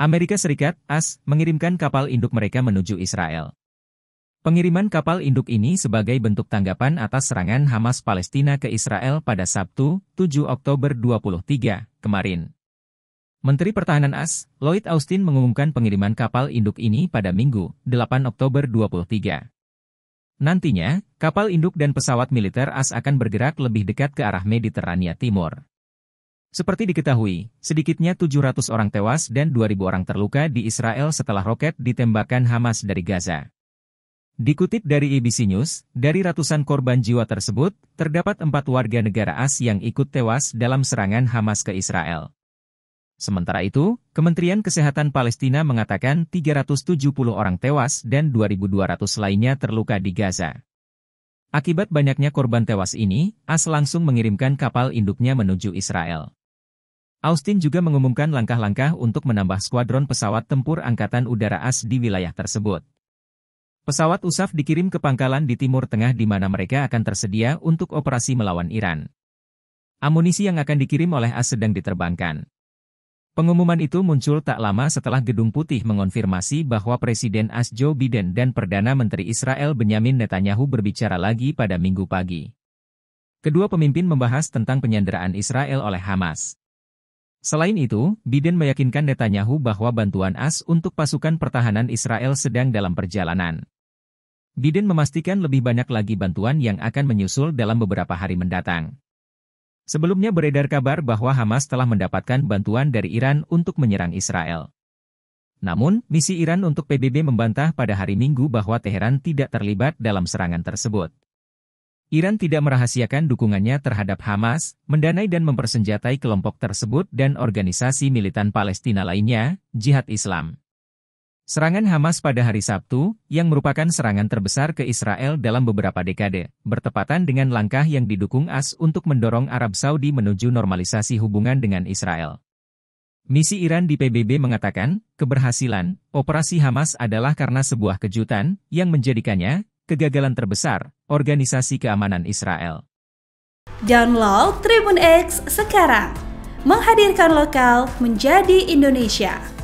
Amerika Serikat, AS, mengirimkan kapal induk mereka menuju Israel. Pengiriman kapal induk ini sebagai bentuk tanggapan atas serangan Hamas Palestina ke Israel pada Sabtu, 7 Oktober 23, kemarin. Menteri Pertahanan AS, Lloyd Austin mengumumkan pengiriman kapal induk ini pada Minggu, 8 Oktober 23. Nantinya, kapal induk dan pesawat militer AS akan bergerak lebih dekat ke arah Mediterania Timur. Seperti diketahui, sedikitnya 700 orang tewas dan 2.000 orang terluka di Israel setelah roket ditembakkan Hamas dari Gaza. Dikutip dari ABC News, dari ratusan korban jiwa tersebut, terdapat empat warga negara AS yang ikut tewas dalam serangan Hamas ke Israel. Sementara itu, Kementerian Kesehatan Palestina mengatakan 370 orang tewas dan 2.200 lainnya terluka di Gaza. Akibat banyaknya korban tewas ini, AS langsung mengirimkan kapal induknya menuju Israel. Austin juga mengumumkan langkah-langkah untuk menambah skuadron pesawat tempur Angkatan Udara AS di wilayah tersebut. Pesawat USAF dikirim ke pangkalan di Timur Tengah di mana mereka akan tersedia untuk operasi melawan Iran. Amunisi yang akan dikirim oleh AS sedang diterbangkan. Pengumuman itu muncul tak lama setelah Gedung Putih mengonfirmasi bahwa Presiden AS Joe Biden dan Perdana Menteri Israel Benyamin Netanyahu berbicara lagi pada minggu pagi. Kedua pemimpin membahas tentang penyanderaan Israel oleh Hamas. Selain itu, Biden meyakinkan Netanyahu bahwa bantuan AS untuk pasukan pertahanan Israel sedang dalam perjalanan. Biden memastikan lebih banyak lagi bantuan yang akan menyusul dalam beberapa hari mendatang. Sebelumnya beredar kabar bahwa Hamas telah mendapatkan bantuan dari Iran untuk menyerang Israel. Namun, misi Iran untuk PBB membantah pada hari Minggu bahwa Teheran tidak terlibat dalam serangan tersebut. Iran tidak merahasiakan dukungannya terhadap Hamas, mendanai dan mempersenjatai kelompok tersebut dan organisasi militan Palestina lainnya, Jihad Islam. Serangan Hamas pada hari Sabtu, yang merupakan serangan terbesar ke Israel dalam beberapa dekade, bertepatan dengan langkah yang didukung AS untuk mendorong Arab Saudi menuju normalisasi hubungan dengan Israel. Misi Iran di PBB mengatakan, keberhasilan operasi Hamas adalah karena sebuah kejutan yang menjadikannya kegagalan terbesar Organisasi Keamanan Israel. Download Tribun X sekarang, menghadirkan lokal menjadi Indonesia.